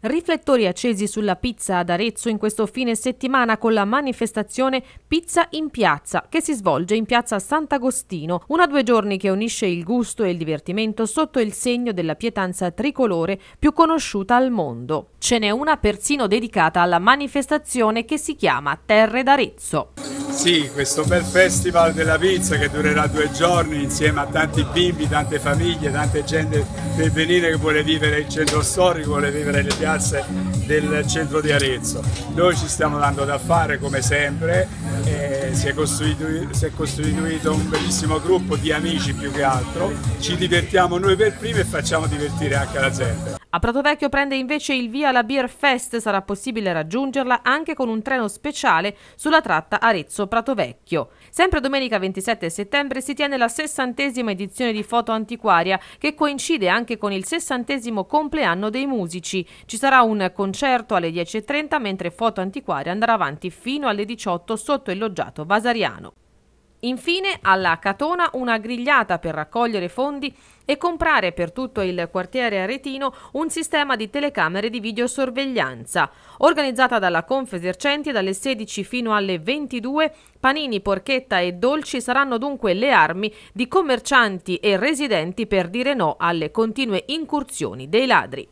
Riflettori accesi sulla pizza ad Arezzo in questo fine settimana con la manifestazione Pizza in Piazza che si svolge in piazza Sant'Agostino, una due giorni che unisce il gusto e il divertimento sotto il segno della pietanza tricolore più conosciuta al mondo. Ce n'è una persino dedicata alla manifestazione che si chiama Terre d'Arezzo. Sì, questo bel festival della pizza che durerà due giorni insieme a tanti bimbi, tante famiglie, tante gente del Venire che vuole vivere il centro storico, vuole vivere le piazze del centro di Arezzo. Noi ci stiamo dando da fare come sempre. E si, è si, è costituito un bellissimo gruppo di amici più che altro, ci divertiamo noi per primi e facciamo divertire anche la gente. A Pratovecchio prende invece il via la Beer Fest, sarà possibile raggiungerla anche con un treno speciale sulla tratta Arezzo-Pratovecchio. Sempre domenica 27 settembre si tiene la sessantesima edizione di Foto Antiquaria che coincide anche con il sessantesimo compleanno dei musici. Ci sarà un concerto alle 10.30 mentre Foto Antiquaria andrà avanti fino alle 18 sotto il loggiato Mercato Vasariano. Infine alla Catona una grigliata per raccogliere fondi e comprare per tutto il quartiere aretino un sistema di telecamere di videosorveglianza. Organizzata dalla Confesercenti dalle 16 fino alle 22, panini, porchetta e dolci saranno dunque le armi di commercianti e residenti per dire no alle continue incursioni dei ladri.